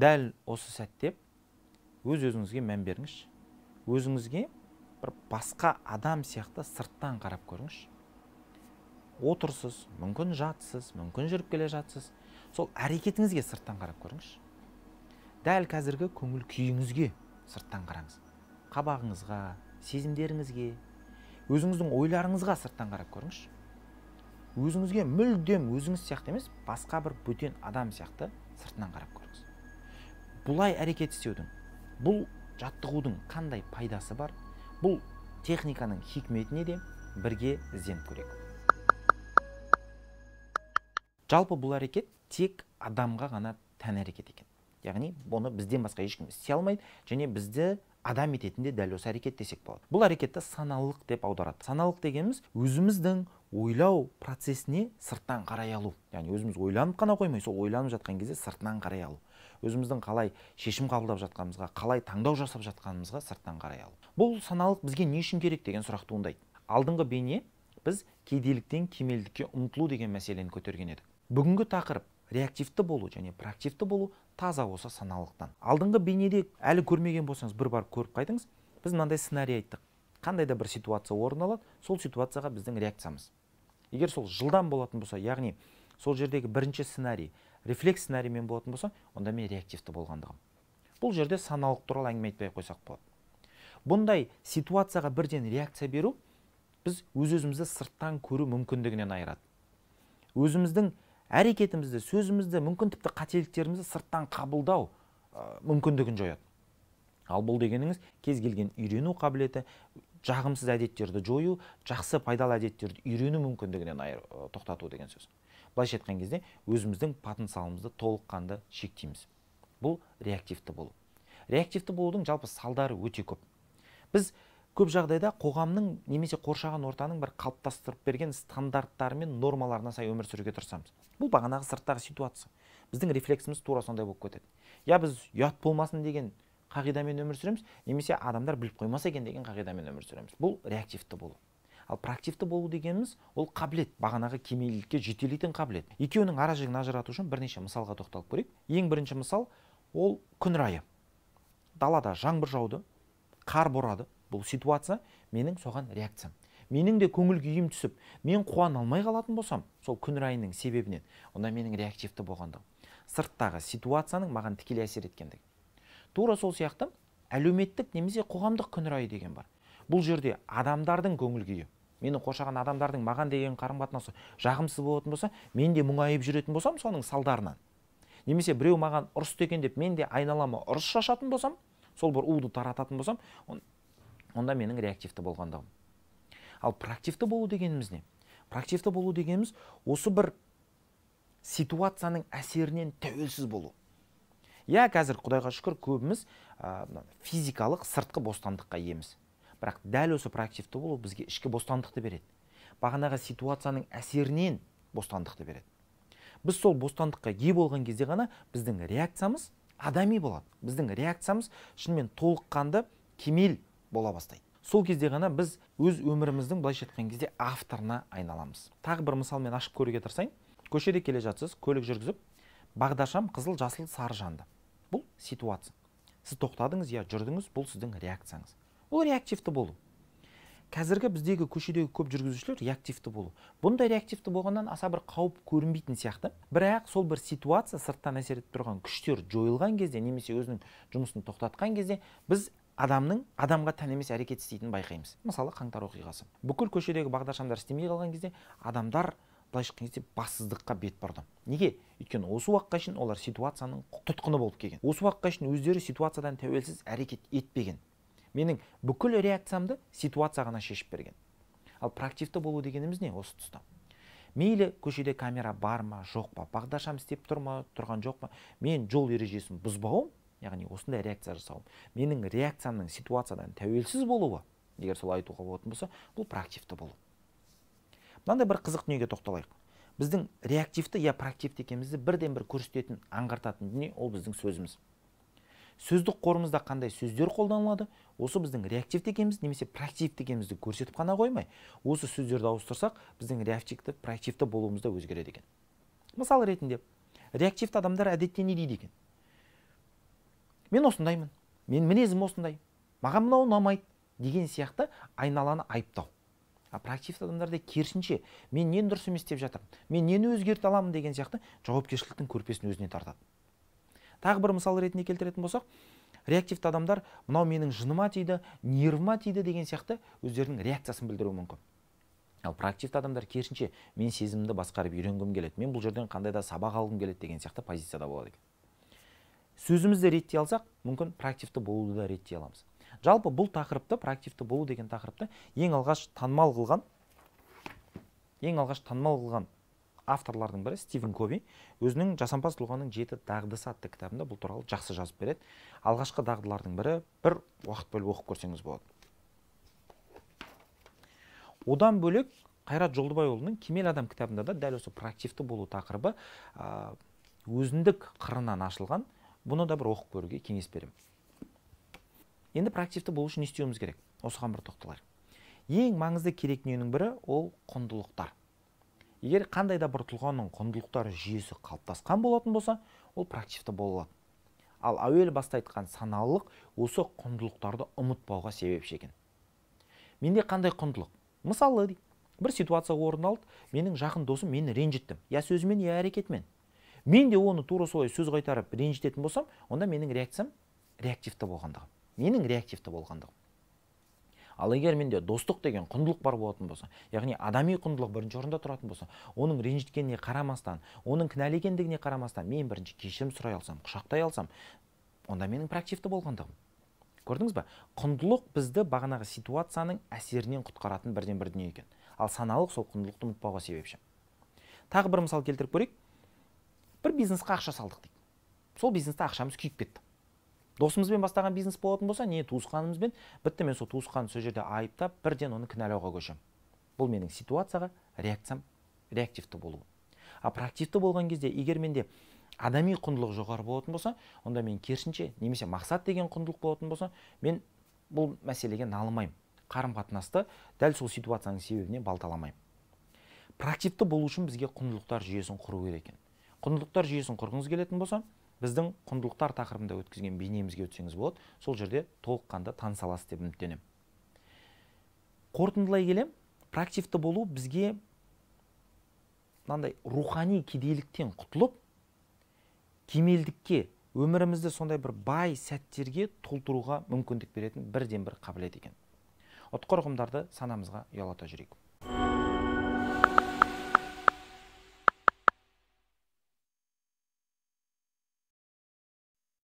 дәл осы сәтте өз өзіңізге мән беріңізші өзіңізге бір басқа адам сияқты сырттан қарап көріңізші отырсыз мүмкін жатсыз мүмкін жүріп келе жатсыз сол әрекетіңізге сырттан қарап көріңізші дәл қазіргі көңіл күйіңізге сырттан қараңыз қабағыңызға сезімдеріңізге өзіңіздің ойларыңызға сырттан қарап көріңізші өзіңізге мүлдем өзіңіз сияқты емес басқа бір бөтен адам сияқты сыртынан қарап көріңіз бұлай әрекет істеудің бұл жаттығудың қандай пайдасы бар бұл техниканың хикметіне де бірге ізденіп көрейік жалпы бұл әрекет тек адамға ғана тән әрекет екен яғни бұны бізден басқа ешкім істей алмайды және бізді адам ететін де дәл осы әрекет десек болады бұл әрекетті саналық деп аударады саналық дегеніміз өзіміздің ойлау процесіне сырттан қарай алу яғни өзіміз ойланып қана қоймай сол ойланып жатқан кезде сыртынан қарай алу өзіміздің қалай шешім қабылдап жатқанымызға қалай таңдау жасап жатқанымызға сырттан қарай алу бұл саналық бізге не үшін керек деген сұрақ туындайды алдыңғы бейне біз кедейліктен кемелдікке ұмтылу деген мәселені көтерген едік бүгінгі тақырып реактивті болу және проактивті болу таза осы саналықтан алдыңғы бейнеде әлі көрмеген болсаңыз бір барып көріп қайтыңыз біз мынандай сценарий айттық қандай да бір ситуация орын алады сол ситуацияға біздің реакциямыз егер сол жылдам болатын болса яғни сол жердегі бірінші сценарий рефлекс сценариймен болатын болса онда мен реактивті болғандығым бұл жерде саналық туралы әңгіме айтпай ақ қойсақ болады бұндай ситуацияға бірден реакция беру біз өз өзімізді сырттан көру мүмкіндігінен айырады өзіміздің әрекетімізді сөзімізді мүмкін тіпті қателіктерімізді сырттан қабылдау ә, мүмкіндігін жояды ал бұл дегеніңіз кез келген үйрену қабілеті жағымсыз әдеттерді жою жақсы пайдалы әдеттерді үйрену мүмкіндігінен айыр, тоқтату деген сөз былайша айтқан кезде өзіміздің потенциалымызды толыққанды шектейміз бұл реактивті болу реактивті болудың жалпы салдары өте көп біз көп жағдайда қоғамның немесе қоршаған ортаның бір қалыптастырып берген стандарттары мен нормаларына сай өмір сүруге тырысамыз бұл бағанағы сырттағы ситуация біздің рефлексіміз тура сондай болып кетеді я біз ұят болмасын деген қағидамен өмір сүреміз немесе адамдар біліп қоймаса екен деген қағидамен өмір сүреміз бұл реактивті болу ал проактивті болу дегеніміз ол қабілет бағанағы кемелдікке жетелейтін қабілет екеуінің ара жігін ажырату үшін бірнеше мысалға тоқталып көрейік ең бірінші мысал ол күн райы далада жаңбыр жауды қар борады бұл ситуация менің соған реакциям менің де көңіл күйім түсіп мен қуана алмай қалатын болсам сол күн райының себебінен онда менің реактивті болғандығым сырттағы ситуацияның маған тікелей әсер еткендігі тура сол сияқты әлеуметтік немесе қоғамдық күн райы деген бар бұл жерде адамдардың көңіл күйі мені қоршаған адамдардың маған деген қарым қатынасы жағымсыз болатын болса мен де мұңайып жүретін болсам соның салдарынан немесе біреу маған ұрысты екен деп мен де айналама ұрыс шашатын болсам сол бір уды тарататын болсам онда менің реактивті болғандығым ал проактивті болу дегеніміз не проактивті болу дегеніміз осы бір ситуацияның әсерінен тәуелсіз болу иә қазір құдайға шүкір көбіміз физикалық сыртқы бостандыққа иеміз бірақ дәл осы проактивті болу бізге ішкі бостандықты береді бағанағы ситуацияның әсерінен бостандықты береді біз сол бостандыққа ие болған кезде ғана біздің реакциямыз адами болады біздің реакциямыз шынымен толыққанды кемел бола бастайды сол кезде ғана біз өз өміріміздің былайша айтқан кезде авторына айналамыз тағы бір мысалмен ашып көруге тырысайын көшеде келе жатсыз көлік жүргізіп бағдаршам қызыл жасыл сары жанды бұл ситуация сіз тоқтадыңыз иә жүрдіңіз бұл сіздің реакцияңыз ол реактивті болу қазіргі біздегі көшедегі көп жүргізушілер реактивті болу бұндай реактивті болғаннан аса бір қауіп көрінбейтін сияқты бірақ сол бір ситуация сырттан әсер етіп тұрған күштер жойылған кезде немесе өзінің жұмысын тоқтатқан кезде біз адамның адамға тән емес әрекет істейтінін байқаймыз мысалы қаңтар оқиғасы бүкіл көшедегі бағдаршамдар істемей қалған кезде адамдар былайша айтқан кезде бассыздыққа бет бұрды неге өйткені осы уақытқа шейін олар ситуацияның тұтқыны болып келген осы уақытқа шейін өздері ситуациядан тәуелсіз әрекет етпеген менің бүкіл реакциямды ситуация ғана шешіп берген ал проактивті болу дегеніміз не осы тұста мейлі көшеде камера бар ма жоқ па бағдаршам істеп тұр ма тұрған жоқ па мен жол ережесін бұзбауым яғни осындай реакция жасауым менің реакциямның ситуациядан тәуелсіз болуы егер солай айтуға болатын болса бұл проактивті болу мынандай бір қызық дүниеге тоқталайық біздің реактивті я проактивті екенімізді бірден бір көрсететін аңғартатын дүние ол біздің сөзіміз сөздік қорымызда қандай сөздер қолданылады осы біздің реактивті екеніміз немесе проактивті екенімізді көрсетіп қана қоймай осы сөздерді ауыстырсақ біздің реактивті проактивті болуымыз да өзгереді екен мысал ретінде реактивті адамдар әдетте не дейді екен мен осындаймын мен мінезім осындай маған мынау ұнамайды деген сияқты айналаны айыптау а проактивті адамдарда керісінше мен нені дұрыс емес істеп жатырмын мен нені өзгерте аламын деген сияқты жауапкершіліктің көрпесін өзіне тартады тағы бір мысал ретінде келтіретін болсақ реактивті адамдар мынау менің жыныма тиді нервыма тиді деген сияқты өздерінің реакциясын білдіруі мүмкін ал проактивті адамдар керісінше мен сезімді басқарып үйренгім келеді мен бұл жерден қандай да сабақ алғым келеді деген сияқты позицияда болады екен сөзімізді реттей алсақ мүмкін проактивті болуды да реттей аламыз жалпы бұл тақырыпты проактивті болу деген тақырыпты ең алғаш танымал қылған ең алғаш танымал қылған авторлардың бірі стивен кови өзінің жасампаз тұлғаның жеті дағдысы атты кітабында бұл туралы жақсы жазып береді алғашқы дағдылардың бірі бір уақыт бөліп оқып көрсеңіз болады одан бөлек қайрат жолдыбайұлының кемел адам кітабында да дәл осы проактивті болу тақырыбы өзіндік қырынан ашылған бұны да бір оқып көруге кеңес беремін енді проактивті болу үшін не істеуіміз керек осыған бір тоқталайық ең маңызды керек дүниенің бірі ол құндылықтар егер қандай да бір тұлғаның құндылықтар жүйесі қалыптасқан болатын болса ол проактивті бола алады ал әуел баста айтқан саналылық осы құндылықтарды ұмытпауға себеп екен менде қандай құндылық мысалы бір ситуация орын алды менің жақын досым мені ренжітті я сөзімен я әрекетімен мен оны тура солай сөз қайтарып ренжітетін болсам онда менің реакциям реактивті болғандығым менің реактивті болғандығым ал егер менде достық деген құндылық бар болатын болса яғни адами құндылық бірінші орында тұратын болса оның ренжіткеніне қарамастан оның кінәлі екендігіне қарамастан мен бірінші кешірім сұрай алсам құшақтай алсам онда менің проактивті болғандығым көрдіңіз ба құндылық бізді бағанағы ситуацияның әсерінен құтқаратын бірден бір дүние екен ал саналық сол құндылықты ұмытпауға себепші тағы бір мысал келтіріп көрейік бір бизнесқа ақша салдық дейді. сол бизнесте ақшамыз күйіп кетті досымызбен бастаған бизнес болатын болса не туысқанымызбен бітті мен сол туысқанды сол жерде айыптап бірден оны кінәлауға көшемін бұл менің ситуацияға реакциям реактивті болу а проактивті болған кезде егер менде адами құндылық жоғары болатын болса онда мен керісінше немесе мақсат деген құндылық болатын болса мен бұл мәселеге налымаймын қарым қатынасты дәл сол ситуацияның себебіне балталамаймын проактивті болу үшін бізге құндылықтар жүйесін құру керек екен құндылықтар жүйесін құрғыңыз келетін болса біздің құндылықтар тақырыбында өткізген бейнемізге өтсеңіз болады сол жерде толыққанды таныса аласыз деп үміттенемін қорытындылай келем проактивті болу бізге мынандай рухани кедейліктен құтылып кемелдікке өмірімізді сондай бір бай сәттерге толтыруға мүмкіндік беретін бірден бір қабілет екен ұтқыр ұғымдарды санамызға ұялата жүрейік